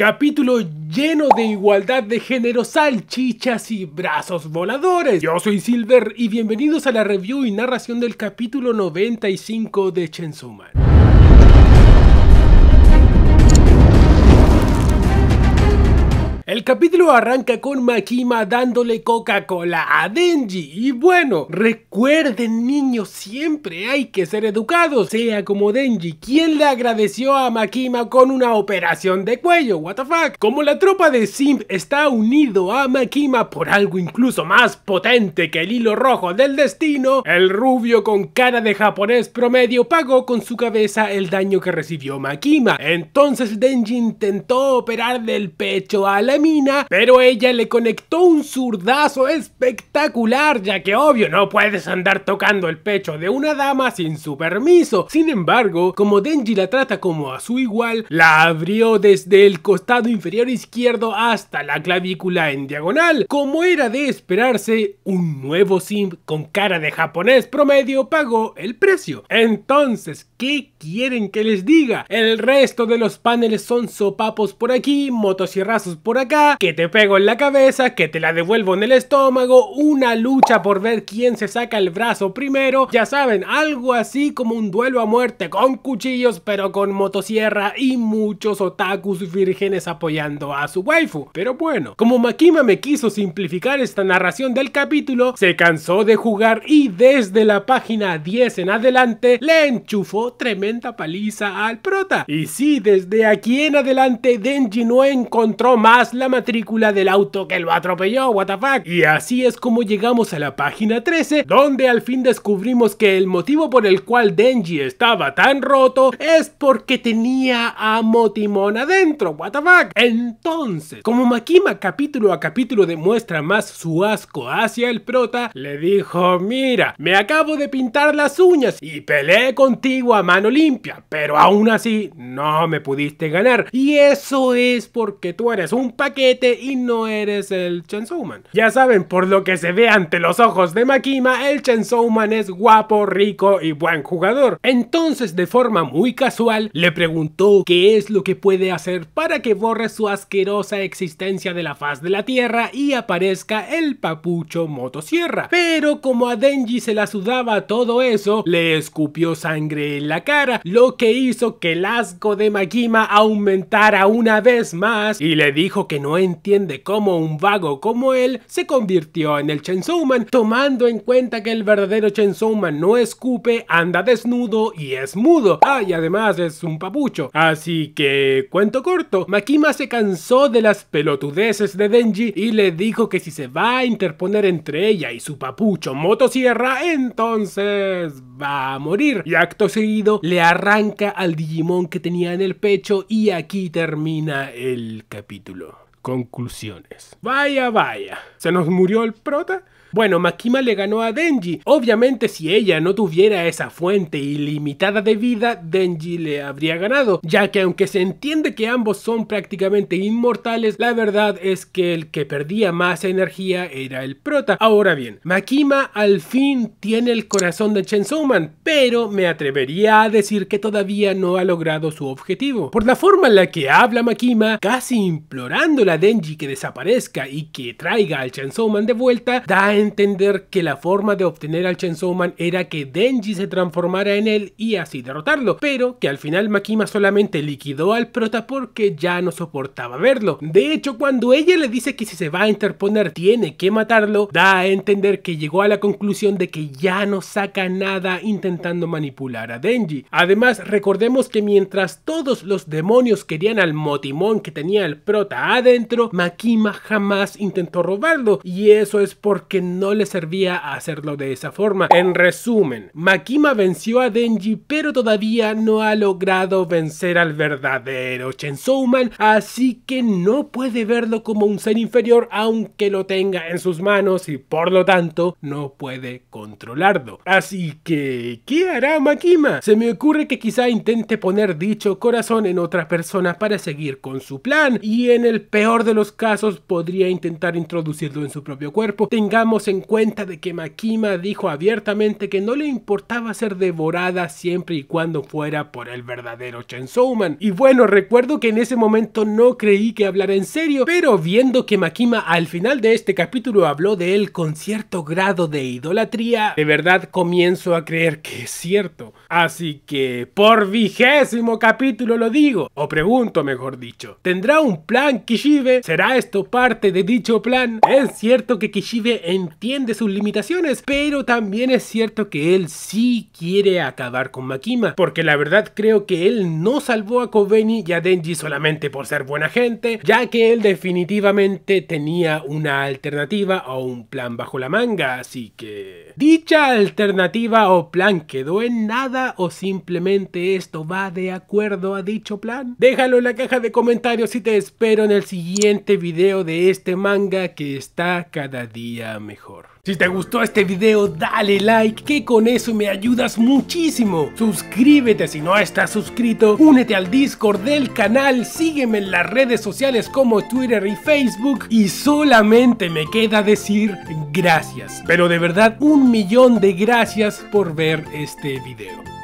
Capítulo lleno de igualdad de género, salchichas y brazos voladores. Yo soy Silver y bienvenidos a la review y narración del capítulo 95 de Chensuman El capítulo arranca con Makima dándole Coca-Cola a Denji. Y bueno, recuerden niños, siempre hay que ser educados, sea como Denji, quien le agradeció a Makima con una operación de cuello, what the fuck. Como la tropa de Simp está unido a Makima por algo incluso más potente que el hilo rojo del destino, el rubio con cara de japonés promedio pagó con su cabeza el daño que recibió Makima. Entonces Denji intentó operar del pecho a la mina pero ella le conectó un zurdazo espectacular, ya que obvio no puedes andar tocando el pecho de una dama sin su permiso. Sin embargo, como Denji la trata como a su igual, la abrió desde el costado inferior izquierdo hasta la clavícula en diagonal. Como era de esperarse, un nuevo sim con cara de japonés promedio pagó el precio. Entonces, ¿qué quieren que les diga? El resto de los paneles son sopapos por aquí, motosierrazos por acá, que te pego en la cabeza, que te la devuelvo en el estómago, una lucha por ver quién se saca el brazo primero, ya saben, algo así como un duelo a muerte con cuchillos pero con motosierra y muchos otakus vírgenes apoyando a su waifu. Pero bueno, como Makima me quiso simplificar esta narración del capítulo, se cansó de jugar y desde la página 10 en adelante le enchufó tremenda paliza al prota. Y si desde aquí en adelante Denji no encontró más la matrícula del auto que lo atropelló, WTF Y así es como llegamos a la página 13, donde al fin descubrimos que el motivo por el cual Denji estaba tan roto es porque tenía a Motimon adentro, WTF Entonces, como Makima capítulo a capítulo demuestra más su asco hacia el prota, le dijo, mira, me acabo de pintar las uñas y peleé contigo mano limpia, pero aún así no me pudiste ganar. Y eso es porque tú eres un paquete y no eres el Chainsaw Ya saben, por lo que se ve ante los ojos de Makima, el Chainsaw Man es guapo, rico y buen jugador. Entonces, de forma muy casual, le preguntó qué es lo que puede hacer para que borre su asquerosa existencia de la faz de la Tierra y aparezca el papucho motosierra. Pero como a Denji se la sudaba todo eso, le escupió sangre la cara, lo que hizo que el asco de Makima aumentara una vez más y le dijo que no entiende cómo un vago como él se convirtió en el Chainsaw tomando en cuenta que el verdadero Chainsaw Man no escupe, anda desnudo y es mudo. Ah, y además es un papucho. Así que, cuento corto, Makima se cansó de las pelotudeces de Denji y le dijo que si se va a interponer entre ella y su papucho motosierra, entonces va a morir. Y acto seguido le arranca al Digimon que tenía en el pecho y aquí termina el capítulo conclusiones. Vaya, vaya. ¿Se nos murió el prota? Bueno, Makima le ganó a Denji. Obviamente si ella no tuviera esa fuente ilimitada de vida, Denji le habría ganado, ya que aunque se entiende que ambos son prácticamente inmortales, la verdad es que el que perdía más energía era el prota. Ahora bien, Makima al fin tiene el corazón de Chainsaw pero me atrevería a decir que todavía no ha logrado su objetivo. Por la forma en la que habla Makima, casi implorándole a Denji que desaparezca y que traiga al Chainsaw Man de vuelta, da a entender que la forma de obtener al Chainsaw Man era que Denji se transformara en él y así derrotarlo, pero que al final Makima solamente liquidó al prota porque ya no soportaba verlo. De hecho, cuando ella le dice que si se va a interponer tiene que matarlo, da a entender que llegó a la conclusión de que ya no saca nada intentando manipular a Denji. Además, recordemos que mientras todos los demonios querían al motimón que tenía el prota a Makima jamás intentó robarlo y eso es porque no le servía hacerlo de esa forma. En resumen, Makima venció a Denji pero todavía no ha logrado vencer al verdadero Chensouman, así que no puede verlo como un ser inferior aunque lo tenga en sus manos y por lo tanto no puede controlarlo. Así que, ¿qué hará Makima? Se me ocurre que quizá intente poner dicho corazón en otra persona para seguir con su plan y en el peor de los casos podría intentar introducirlo en su propio cuerpo. Tengamos en cuenta de que Makima dijo abiertamente que no le importaba ser devorada siempre y cuando fuera por el verdadero Chensouman. Y bueno, recuerdo que en ese momento no creí que hablara en serio, pero viendo que Makima al final de este capítulo habló de él con cierto grado de idolatría, de verdad comienzo a creer que es cierto. Así que por vigésimo capítulo lo digo, o pregunto mejor dicho, ¿tendrá un plan Kishiro? ¿Será esto parte de dicho plan? Es cierto que Kishibe entiende sus limitaciones, pero también es cierto que él sí quiere acabar con Makima, porque la verdad creo que él no salvó a Kobeni y a Denji solamente por ser buena gente, ya que él definitivamente tenía una alternativa o un plan bajo la manga, así que... Dicha alternativa o plan quedó en nada o simplemente esto va de acuerdo a dicho plan? Déjalo en la caja de comentarios y te espero en el siguiente siguiente video de este manga que está cada día mejor. Si te gustó este video dale like que con eso me ayudas muchísimo. Suscríbete si no estás suscrito, únete al Discord del canal, sígueme en las redes sociales como Twitter y Facebook y solamente me queda decir gracias. Pero de verdad un millón de gracias por ver este video.